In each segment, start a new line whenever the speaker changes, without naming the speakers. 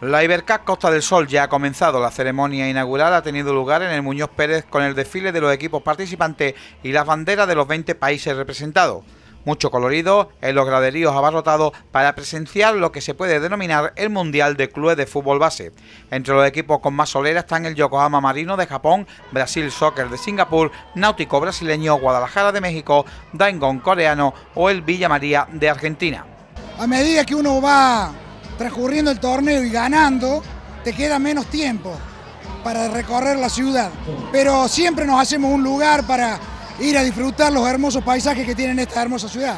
La Ibercat Costa del Sol ya ha comenzado. La ceremonia inaugural ha tenido lugar en el Muñoz Pérez con el desfile de los equipos participantes y las banderas de los 20 países representados. Mucho colorido en los graderíos abarrotados para presenciar lo que se puede denominar el Mundial de Clubes de Fútbol Base. Entre los equipos con más solera están el Yokohama Marino de Japón, Brasil Soccer de Singapur, Náutico Brasileño, Guadalajara de México, Daingon Coreano o el Villa María de Argentina.
A medida que uno va transcurriendo el torneo y ganando, te queda menos tiempo para recorrer la ciudad. Pero siempre nos hacemos un lugar para ir a disfrutar los hermosos paisajes que tiene esta hermosa ciudad.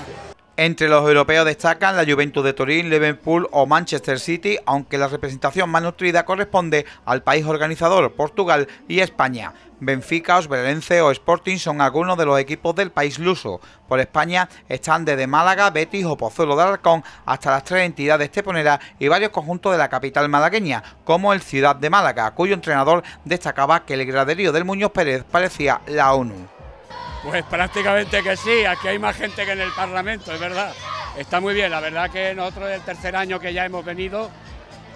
Entre los europeos destacan la Juventus de Turín, Liverpool o Manchester City, aunque la representación más nutrida corresponde al país organizador, Portugal y España. Benfica, Osberense o Sporting son algunos de los equipos del país luso. Por España están desde Málaga, Betis o Pozuelo de Alarcón hasta las tres entidades teponeras y varios conjuntos de la capital malagueña, como el Ciudad de Málaga, cuyo entrenador destacaba que el graderío del Muñoz Pérez parecía la ONU.
Pues prácticamente que sí, aquí hay más gente que en el Parlamento, es verdad. Está muy bien, la verdad que nosotros es el tercer año que ya hemos venido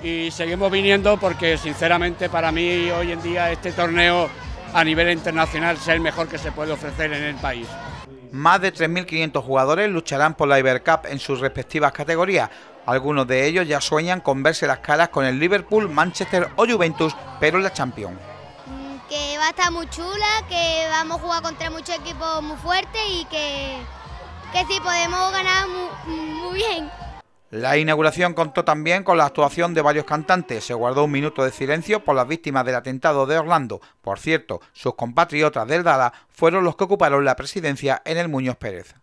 y seguimos viniendo porque sinceramente para mí hoy en día este torneo a nivel internacional es el mejor que se puede ofrecer en el país.
Más de 3.500 jugadores lucharán por la Ibercup en sus respectivas categorías. Algunos de ellos ya sueñan con verse las caras con el Liverpool, Manchester o Juventus, pero la Champions
está muy chula, que vamos a jugar contra muchos equipos muy fuertes y que, que sí podemos ganar muy, bien.
La inauguración contó también con la actuación de varios cantantes. Se guardó un minuto de silencio por las víctimas del atentado de Orlando. Por cierto, sus compatriotas del Dada fueron los que ocuparon la presidencia en el Muñoz Pérez.